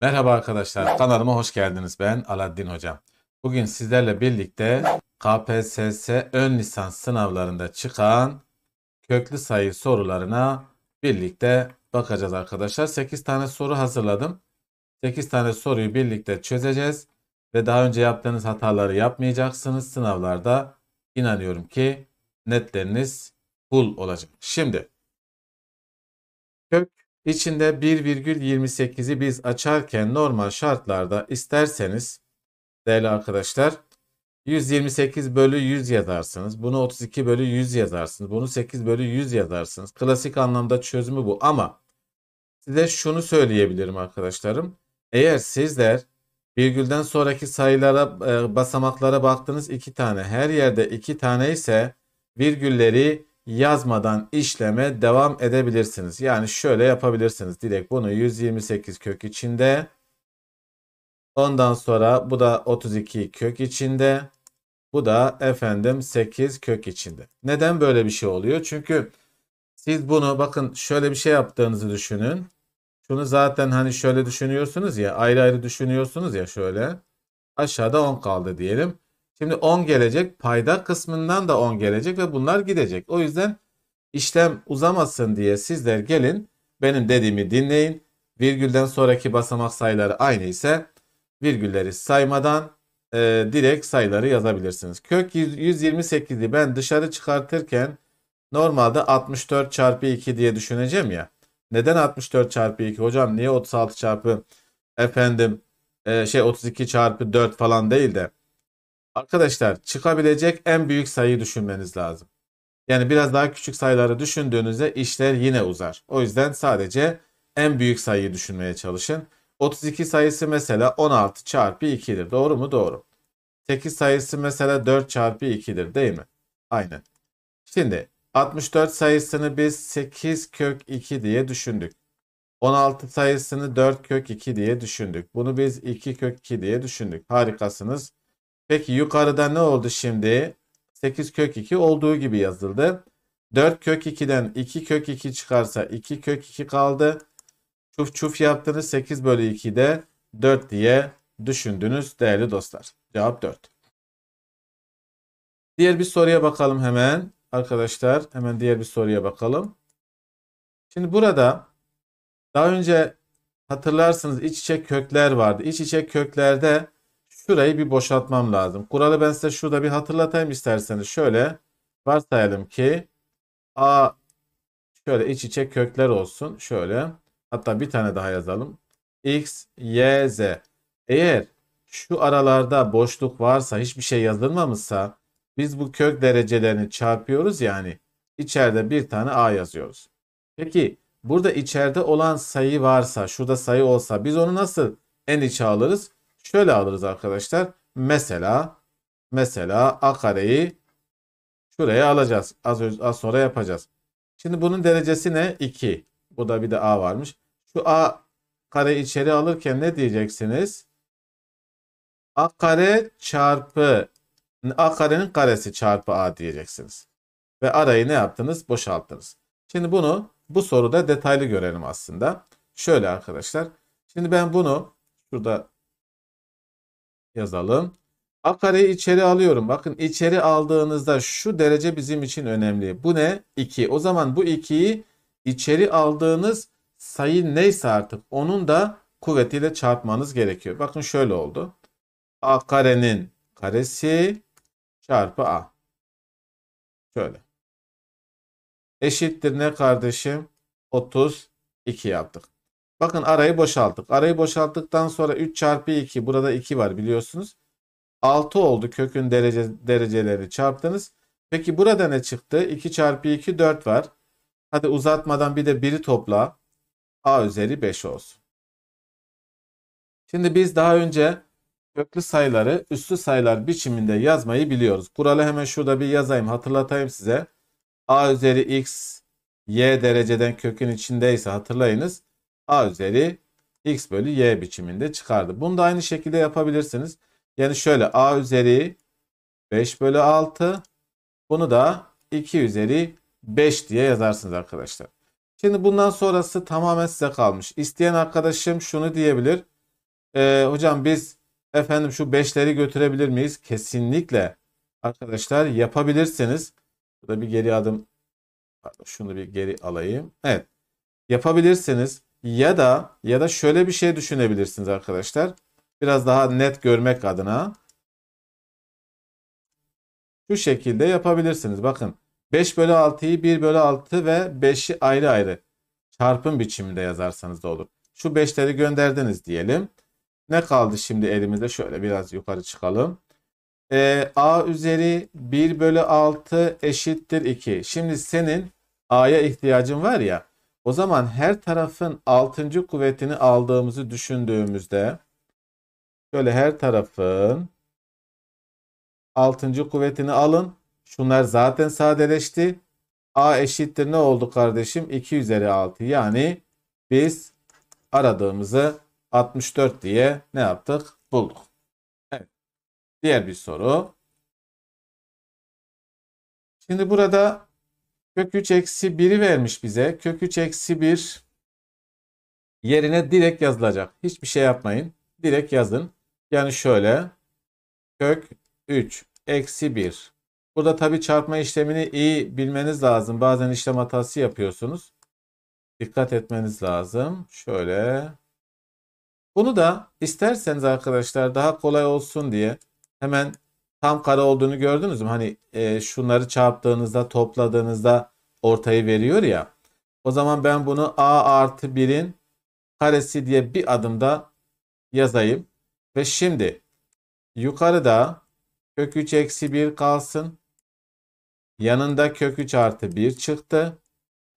Merhaba arkadaşlar, kanalıma hoş geldiniz. Ben Aladdin Hocam. Bugün sizlerle birlikte KPSS ön lisans sınavlarında çıkan köklü sayı sorularına birlikte bakacağız arkadaşlar. 8 tane soru hazırladım. 8 tane soruyu birlikte çözeceğiz ve daha önce yaptığınız hataları yapmayacaksınız. Sınavlarda inanıyorum ki netleriniz full olacak. Şimdi kök içinde 1,28'i biz açarken normal şartlarda isterseniz değerli arkadaşlar 128 bölü 100 yazarsınız. Bunu 32 bölü 100 yazarsınız. Bunu 8 bölü 100 yazarsınız. Klasik anlamda çözümü bu ama size şunu söyleyebilirim arkadaşlarım. Eğer sizler Virgülden sonraki sayılara e, basamaklara baktınız iki tane. Her yerde iki tane ise virgülleri yazmadan işleme devam edebilirsiniz. Yani şöyle yapabilirsiniz. Direkt bunu 128 kök içinde. Ondan sonra bu da 32 kök içinde. Bu da efendim 8 kök içinde. Neden böyle bir şey oluyor? Çünkü siz bunu bakın şöyle bir şey yaptığınızı düşünün. Şunu zaten hani şöyle düşünüyorsunuz ya ayrı ayrı düşünüyorsunuz ya şöyle. Aşağıda 10 kaldı diyelim. Şimdi 10 gelecek payda kısmından da 10 gelecek ve bunlar gidecek. O yüzden işlem uzamasın diye sizler gelin benim dediğimi dinleyin. Virgülden sonraki basamak sayıları aynı ise virgülleri saymadan e, direkt sayıları yazabilirsiniz. Kök 128'i ben dışarı çıkartırken normalde 64 çarpı 2 diye düşüneceğim ya. Neden 64 çarpı 2? Hocam niye 36 çarpı efendim e, şey 32 çarpı 4 falan değil de. Arkadaşlar çıkabilecek en büyük sayıyı düşünmeniz lazım. Yani biraz daha küçük sayıları düşündüğünüzde işler yine uzar. O yüzden sadece en büyük sayıyı düşünmeye çalışın. 32 sayısı mesela 16 çarpı 2'dir. Doğru mu? Doğru. 8 sayısı mesela 4 çarpı 2'dir değil mi? Aynen. Şimdi 64 sayısını biz 8 kök 2 diye düşündük. 16 sayısını 4 kök 2 diye düşündük. Bunu biz 2 kök 2 diye düşündük. Harikasınız. Peki yukarıda ne oldu şimdi? 8 kök 2 olduğu gibi yazıldı. 4 kök 2'den 2 kök 2 çıkarsa 2 kök 2 kaldı. Çuf çuf yaptınız 8 bölü 2'de 4 diye düşündünüz değerli dostlar. Cevap 4. Diğer bir soruya bakalım hemen arkadaşlar hemen diğer bir soruya bakalım. Şimdi burada daha önce hatırlarsınız iç içe kökler vardı. İç içe köklerde şurayı bir boşaltmam lazım. Kuralı ben size şurada bir hatırlatayım isterseniz. Şöyle varsayalım ki A şöyle iç içe kökler olsun. Şöyle hatta bir tane daha yazalım. X, Y, Z. Eğer şu aralarda boşluk varsa hiçbir şey yazılmamışsa biz bu kök derecelerini çarpıyoruz yani içeride bir tane a yazıyoruz. Peki burada içeride olan sayı varsa, şurada sayı olsa biz onu nasıl en içe alırız? Şöyle alırız arkadaşlar. Mesela mesela a kareyi şuraya alacağız. Az, önce, az sonra yapacağız. Şimdi bunun derecesi ne? 2. Burada bir de a varmış. Şu a kare içeri alırken ne diyeceksiniz? a kare çarpı A karenin karesi çarpı A diyeceksiniz. Ve arayı ne yaptınız? Boşalttınız. Şimdi bunu bu soruda detaylı görelim aslında. Şöyle arkadaşlar. Şimdi ben bunu şurada yazalım. A kareyi içeri alıyorum. Bakın içeri aldığınızda şu derece bizim için önemli. Bu ne? 2. O zaman bu 2'yi içeri aldığınız sayı neyse artık onun da kuvvetiyle çarpmanız gerekiyor. Bakın şöyle oldu. A karenin karesi çarpı A. Şöyle. Eşittir ne kardeşim? 32 yaptık. Bakın arayı boşalttık. Arayı boşalttıktan sonra 3 çarpı 2 burada 2 var biliyorsunuz. 6 oldu kökün derece, derecelerini çarptınız. Peki burada ne çıktı? 2 çarpı 2 4 var. Hadi uzatmadan bir de 1'i topla. A üzeri 5 olsun. Şimdi biz daha önce köklü sayıları üslü sayılar biçiminde yazmayı biliyoruz. Kuralı hemen şurada bir yazayım hatırlatayım size. A üzeri x y dereceden kökün içindeyse hatırlayınız. A üzeri x bölü y biçiminde çıkardı. Bunu da aynı şekilde yapabilirsiniz. Yani şöyle a üzeri 5 bölü 6 bunu da 2 üzeri 5 diye yazarsınız arkadaşlar. Şimdi bundan sonrası tamamen size kalmış. İsteyen arkadaşım şunu diyebilir. E, hocam biz Efendim şu beşleri götürebilir miyiz? Kesinlikle arkadaşlar yapabilirsiniz. Burada bir geri adım şunu bir geri alayım. Evet. Yapabilirsiniz ya da ya da şöyle bir şey düşünebilirsiniz arkadaşlar. Biraz daha net görmek adına şu şekilde yapabilirsiniz. Bakın 5 bölü 6'yı 1 bölü 6 ve 5'i ayrı ayrı çarpım biçiminde yazarsanız da olur. Şu 5'leri gönderdiniz diyelim. Ne kaldı şimdi elimizde? Şöyle biraz yukarı çıkalım. E, a üzeri 1 bölü 6 eşittir 2. Şimdi senin a'ya ihtiyacın var ya. O zaman her tarafın 6. kuvvetini aldığımızı düşündüğümüzde şöyle her tarafın 6. kuvvetini alın. Şunlar zaten sadeleşti. A eşittir ne oldu kardeşim? 2 üzeri 6. Yani biz aradığımızı 64 diye ne yaptık? Bulduk. Evet. Diğer bir soru. Şimdi burada kök 3 eksi 1'i vermiş bize. Kök 3 eksi 1 yerine direkt yazılacak. Hiçbir şey yapmayın. Direkt yazın. Yani şöyle kök 3 eksi 1. Burada tabi çarpma işlemini iyi bilmeniz lazım. Bazen işlem hatası yapıyorsunuz. Dikkat etmeniz lazım. Şöyle bunu da isterseniz arkadaşlar daha kolay olsun diye hemen tam kare olduğunu gördünüz mü? Hani e, şunları çarptığınızda topladığınızda ortayı veriyor ya. O zaman ben bunu a artı 1'in karesi diye bir adımda yazayım. Ve şimdi yukarıda kök 3 eksi 1 kalsın. Yanında kök 3 artı 1 çıktı.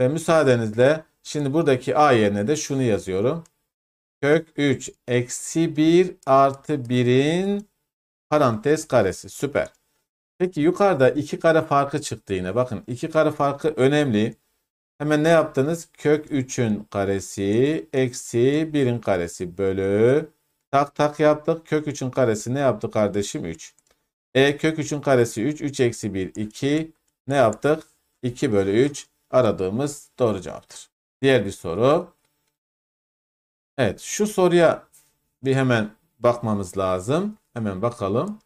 Ve müsaadenizle şimdi buradaki a yerine de şunu yazıyorum kök 3 eksi 1 artı 1'in parantez karesi. Süper. Peki yukarıda 2 kare farkı çıktı yine. Bakın 2 kare farkı önemli. Hemen ne yaptınız? Kök 3'ün karesi eksi 1'in karesi bölü. Tak tak yaptık. Kök 3'ün karesi ne yaptı kardeşim? 3. E kök 3'ün karesi 3. 3 eksi 1 2. Ne yaptık? 2 bölü 3 aradığımız doğru cevaptır. Diğer bir soru. Evet şu soruya bir hemen bakmamız lazım. Hemen bakalım.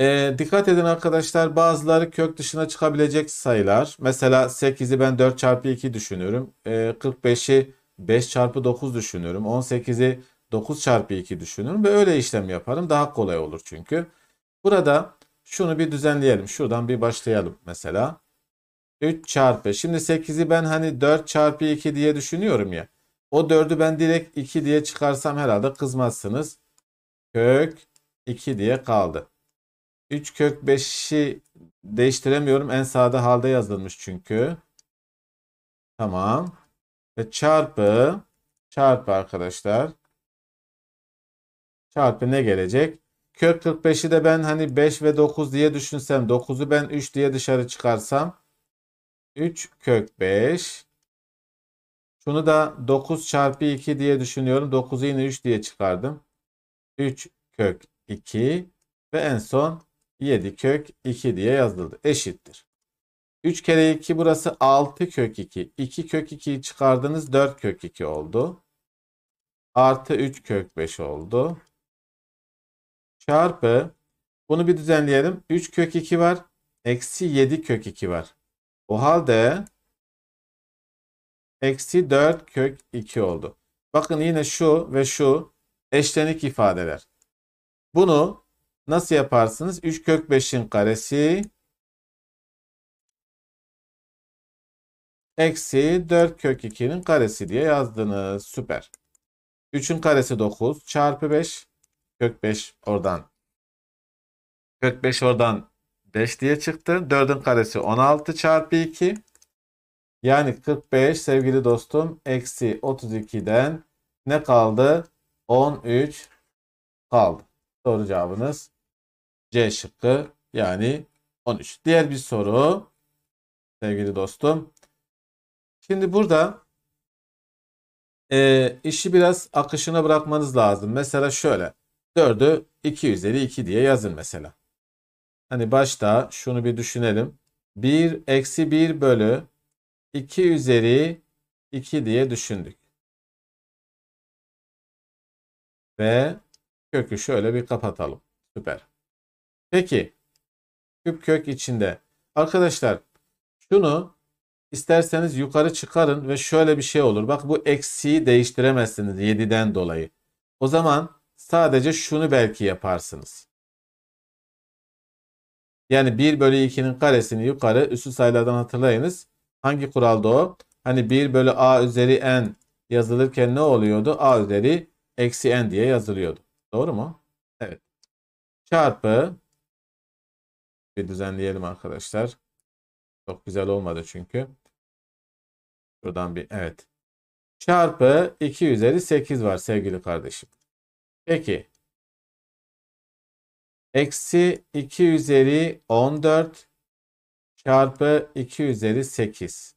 E, dikkat edin arkadaşlar bazıları kök dışına çıkabilecek sayılar. Mesela 8'i ben 4 çarpı 2 düşünüyorum. E, 45'i 5 çarpı 9 düşünüyorum. 18'i 9 çarpı 2 düşünüyorum. ve öyle işlem yaparım. Daha kolay olur çünkü. Burada şunu bir düzenleyelim. Şuradan bir başlayalım mesela. 3 çarpı. Şimdi 8'i ben hani 4 çarpı 2 diye düşünüyorum ya. O 4'ü ben direkt 2 diye çıkarsam herhalde kızmazsınız. Kök 2 diye kaldı. 3 kök 5'i değiştiremiyorum. En sade halde yazılmış çünkü. Tamam. Ve çarpı çarpı arkadaşlar. Çarpı ne gelecek? Kök 45'i de ben hani 5 ve 9 diye düşünsem 9'u ben 3 diye dışarı çıkarsam 3 kök 5 şunu da 9 çarpı 2 diye düşünüyorum. 9'u yine 3 diye çıkardım. 3 kök 2 ve en son 7 kök 2 diye yazıldı. Eşittir. 3 kere 2 burası 6 kök 2. 2 kök 2'yi çıkardınız 4 kök 2 oldu. Artı 3 kök 5 oldu. Çarpı bunu bir düzenleyelim. 3 kök 2 var. Eksi 7 kök 2 var. O halde eksi 4 kök 2 oldu. Bakın yine şu ve şu eşlenik ifadeler. Bunu nasıl yaparsınız? 3 kök 5'in karesi eksi 4 kök 2'nin karesi diye yazdınız. Süper. 3'ün karesi 9 çarpı 5 kök 5 oradan kök 5 oradan 5 diye çıktı. 4'ün karesi 16 çarpı 2 yani 45 sevgili dostum eksi 32'den ne kaldı? 13 kaldı. doğru cevabınız C şıkkı yani 13. Diğer bir soru sevgili dostum. Şimdi burada e, işi biraz akışına bırakmanız lazım. Mesela şöyle 4'ü 2 üzeri 2 diye yazın mesela. Hani başta şunu bir düşünelim. 1 eksi 1 bölü 2 üzeri 2 diye düşündük. Ve kökü şöyle bir kapatalım. Süper. Peki küp kök içinde. Arkadaşlar şunu isterseniz yukarı çıkarın ve şöyle bir şey olur. Bak bu eksiği değiştiremezsiniz 7'den dolayı. O zaman sadece şunu belki yaparsınız. Yani 1 bölü 2'nin karesini yukarı üstü sayılardan hatırlayınız. Hangi kuralda o? Hani 1 bölü a üzeri n yazılırken ne oluyordu? a üzeri eksi n diye yazılıyordu. Doğru mu? Evet. Çarpı bir düzenleyelim arkadaşlar. Çok güzel olmadı çünkü. Buradan bir evet. Çarpı 2 üzeri 8 var sevgili kardeşim. Peki. Eksi 2 üzeri 14 çarpı 2 üzeri 8.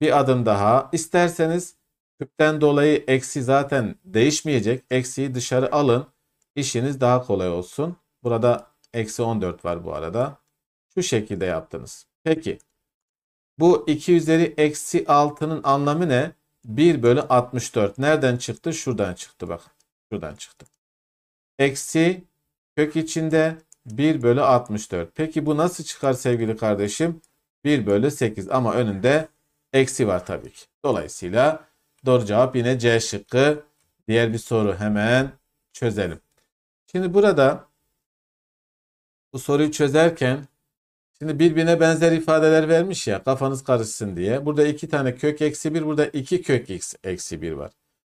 Bir adım daha. İsterseniz küpten dolayı eksi zaten değişmeyecek. Eksiyi dışarı alın. İşiniz daha kolay olsun. Burada eksi 14 var bu arada. Şu şekilde yaptınız. Peki. Bu 2 üzeri eksi 6'nın anlamı ne? 1 bölü 64. Nereden çıktı? Şuradan çıktı bak. Şuradan çıktı. Eksi kök içinde 1 bölü 64. Peki bu nasıl çıkar sevgili kardeşim? 1 bölü 8 ama önünde eksi var tabii ki. Dolayısıyla doğru cevap yine C şıkkı. Diğer bir soru hemen çözelim. Şimdi burada bu soruyu çözerken şimdi birbirine benzer ifadeler vermiş ya kafanız karışsın diye. Burada iki tane kök eksi bir burada iki kök x eksi bir var.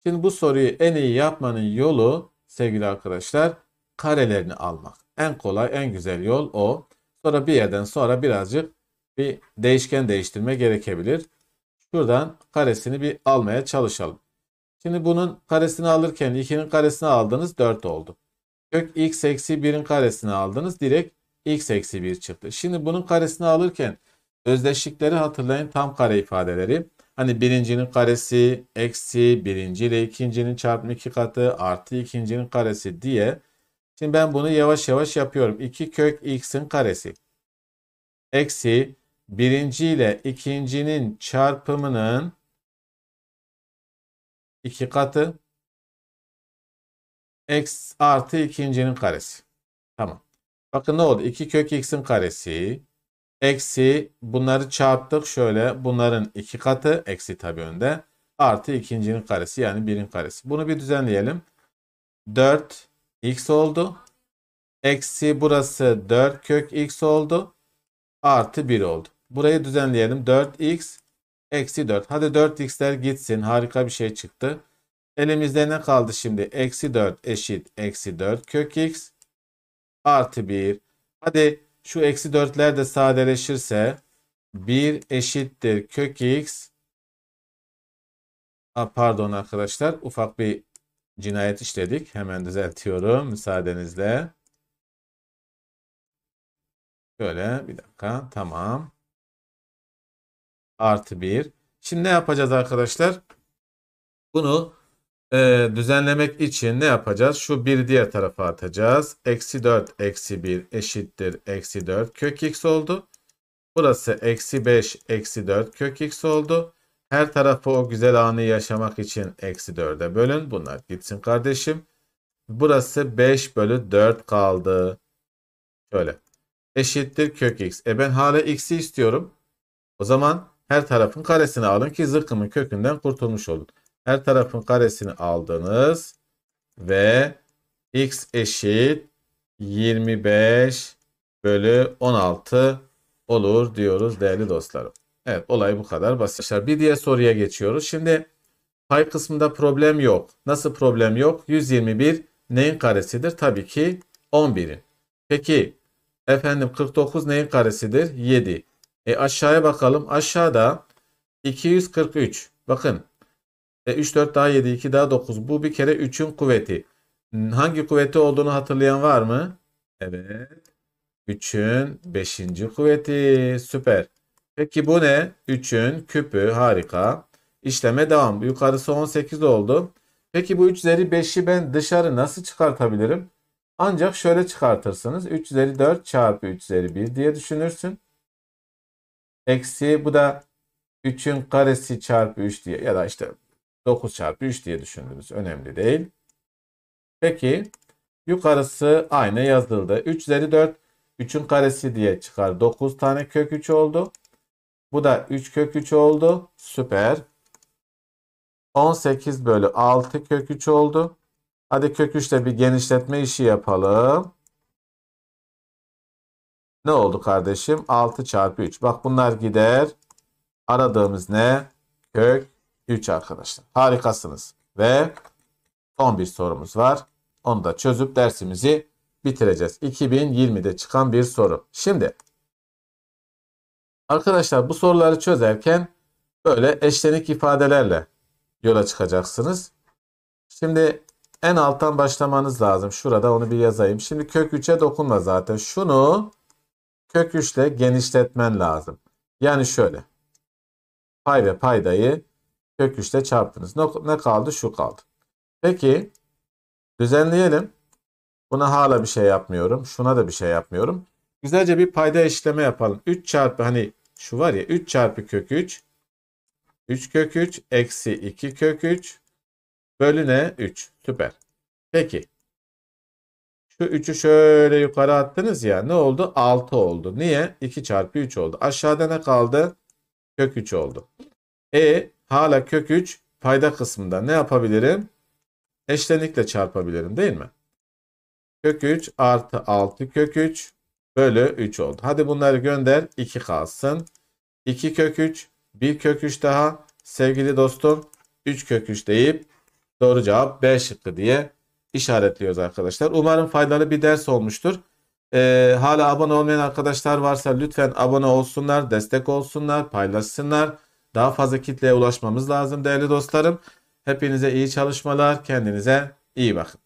Şimdi bu soruyu en iyi yapmanın yolu sevgili arkadaşlar karelerini almak. En kolay, en güzel yol o. Sonra bir yerden sonra birazcık bir değişken değiştirme gerekebilir. Şuradan karesini bir almaya çalışalım. Şimdi bunun karesini alırken 2'nin karesini aldınız 4 oldu. Kök x eksi 1'in karesini aldınız direkt x eksi 1 çıktı. Şimdi bunun karesini alırken özdeşlikleri hatırlayın tam kare ifadeleri. Hani birincinin karesi eksi birinci ile ikincinin çarpımı iki katı artı ikincinin karesi diye Şimdi ben bunu yavaş yavaş yapıyorum. 2 kök x'in karesi. Eksi birinci ile ikincinin çarpımının iki katı. X artı ikincinin karesi. Tamam. Bakın ne oldu? 2 kök x'in karesi. Eksi bunları çarptık şöyle. Bunların iki katı. Eksi tabi önde. Artı ikincinin karesi yani birin karesi. Bunu bir düzenleyelim. 4 x oldu. Eksi burası 4 kök x oldu. Artı 1 oldu. Burayı düzenleyelim. 4x eksi 4. Hadi 4x'ler gitsin. Harika bir şey çıktı. Elimizde ne kaldı şimdi? Eksi 4 eşit eksi 4 kök x artı 1. Hadi şu eksi 4'ler de sadeleşirse 1 eşittir kök x. pardon arkadaşlar ufak bir cinayet işledik. Hemen düzeltiyorum müsaadenizle. Şöyle bir dakika tamam. Artı bir. Şimdi ne yapacağız arkadaşlar? Bunu e, düzenlemek için ne yapacağız? Şu bir diğer tarafa atacağız. Eksi 4 eksi 1 eşittir eksi 4 kök x oldu. Burası eksi 5 eksi 4 kök x oldu. Her tarafı o güzel anı yaşamak için eksi 4'e bölün. Bunlar gitsin kardeşim. Burası 5 bölü 4 kaldı. Şöyle. Eşittir kök x. E ben hala x'i istiyorum. O zaman her tarafın karesini alın ki zıkkımın kökünden kurtulmuş olun. Her tarafın karesini aldınız. Ve x eşit 25 bölü 16 olur diyoruz değerli dostlarım. Evet olay bu kadar basit. Bir diğer soruya geçiyoruz. Şimdi pay kısmında problem yok. Nasıl problem yok? 121 neyin karesidir? Tabii ki 11'in. Peki efendim 49 neyin karesidir? 7. E aşağıya bakalım. Aşağıda 243. Bakın. E 3 4 daha 7 2 daha 9. Bu bir kere 3'ün kuvveti. Hangi kuvveti olduğunu hatırlayan var mı? Evet. 3'ün 5. kuvveti. Süper. Peki bu ne? 3'ün küpü harika. İşleme devam. Yukarısı 18 oldu. Peki bu 3 üzeri 5'i ben dışarı nasıl çıkartabilirim? Ancak şöyle çıkartırsınız. 3 üzeri 4 çarpı 3 üzeri 1 diye düşünürsün. Eksi bu da 3'ün karesi çarpı 3 diye ya da işte 9 çarpı 3 diye düşündünüz. Önemli değil. Peki yukarısı aynı yazıldı. 3 üzeri 4 3'ün karesi diye çıkar. 9 tane kök 3 oldu. Bu da 3 kök 3 oldu. Süper. 18 bölü 6 kök 3 oldu. Hadi kök 3'te bir genişletme işi yapalım. Ne oldu kardeşim? 6 çarpı 3. Bak bunlar gider. Aradığımız ne? Kök 3 arkadaşlar. Harikasınız. Ve 11 sorumuz var. Onu da çözüp dersimizi bitireceğiz. 2020'de çıkan bir soru. Şimdi Arkadaşlar bu soruları çözerken böyle eşlenik ifadelerle yola çıkacaksınız. Şimdi en alttan başlamanız lazım. Şurada onu bir yazayım. Şimdi kök 3'e dokunma zaten. Şunu kök 3 ile genişletmen lazım. Yani şöyle. Pay ve paydayı kök 3 ile çarptınız. Ne kaldı? Şu kaldı. Peki düzenleyelim. Buna hala bir şey yapmıyorum. Şuna da bir şey yapmıyorum. Güzelce bir payda işleme yapalım. 3 çarpı hani şu var ya 3 çarpı kök 3. 3 kök 3 eksi 2 kök 3 bölü ne? 3. Süper. Peki. Şu 3'ü şöyle yukarı attınız ya. Ne oldu? 6 oldu. Niye? 2 çarpı 3 oldu. Aşağıda ne kaldı? Kök 3 oldu. E hala kök 3 payda kısmında ne yapabilirim? Eşlenikle çarpabilirim değil mi? Kök 3 artı 6 kök 3 bölü 3 oldu. Hadi bunları gönder 2 kalsın. 2 kök 3 1 kök 3 daha sevgili dostum 3 kök 3 deyip doğru cevap B şıkkı diye işaretliyoruz arkadaşlar. Umarım faydalı bir ders olmuştur. Ee, hala abone olmayan arkadaşlar varsa lütfen abone olsunlar, destek olsunlar, paylaşsınlar. Daha fazla kitleye ulaşmamız lazım değerli dostlarım. Hepinize iyi çalışmalar, kendinize iyi bakın.